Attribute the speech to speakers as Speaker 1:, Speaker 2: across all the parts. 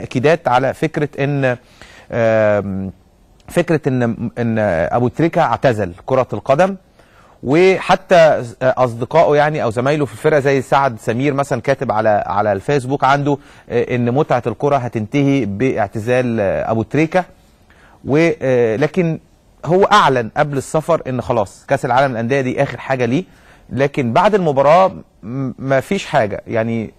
Speaker 1: تاكيدات على فكره ان فكره ان ان ابو تريكه اعتزل كره القدم وحتى اصدقائه يعني او زمايله في الفرقه زي سعد سمير مثلا كاتب على على الفيسبوك عنده آه، ان متعه الكره هتنتهي باعتزال ابو تريكه ولكن آه، هو اعلن قبل السفر ان خلاص كاس العالم للانديه دي اخر حاجه ليه لكن بعد المباراه ما فيش حاجه يعني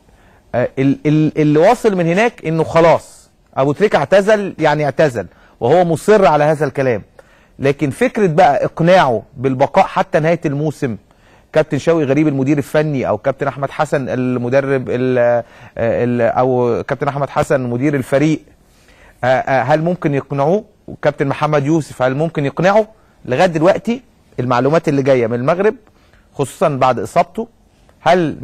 Speaker 1: آه، اللي واصل من هناك انه خلاص ابو تريكه اعتزل يعني اعتزل وهو مصر على هذا الكلام لكن فكره بقى اقناعه بالبقاء حتى نهايه الموسم كابتن شوقي غريب المدير الفني او كابتن احمد حسن المدرب الـ الـ او كابتن احمد حسن مدير الفريق آه، آه، هل ممكن يقنعوه وكابتن محمد يوسف هل ممكن يقنعه لغايه دلوقتي المعلومات اللي جايه من المغرب خصوصا بعد اصابته هل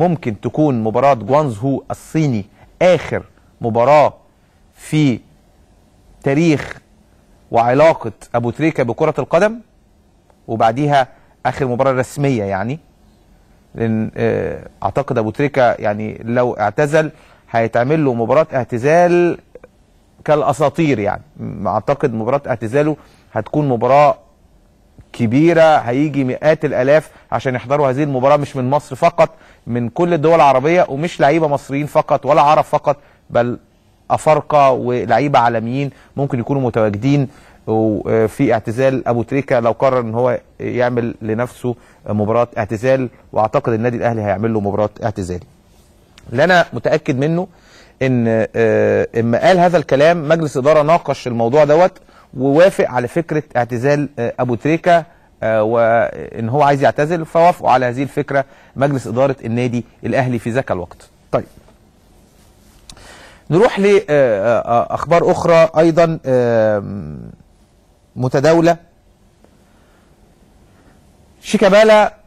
Speaker 1: ممكن تكون مباراة جوانزهو الصيني آخر مباراة في تاريخ وعلاقة أبو تريكة بكرة القدم وبعديها آخر مباراة رسمية يعني لأن آه، أعتقد أبو تريكة يعني لو اعتزل هيتعمل له مباراة اعتزال كالأساطير يعني أعتقد مباراة اعتزاله هتكون مباراة كبيرة هيجي مئات الألاف عشان يحضروا هذه المباراة مش من مصر فقط من كل الدول العربية ومش لعيبة مصريين فقط ولا عرب فقط بل أفارقة ولعيبة عالميين ممكن يكونوا متواجدين وفي اعتزال أبو تريكة لو قرر ان هو يعمل لنفسه مباراة اعتزال وأعتقد النادي الأهلي هيعمل له مباراة اعتزال اللي أنا متأكد منه ان آه، اما قال هذا الكلام مجلس إدارة ناقش الموضوع دوت ووافق على فكره اعتزال آه، ابو تريكه آه، وان هو عايز يعتزل فوافقوا على هذه الفكره مجلس اداره النادي الاهلي في ذاك الوقت. طيب. نروح لاخبار آه، اخرى ايضا متداوله شيكابالا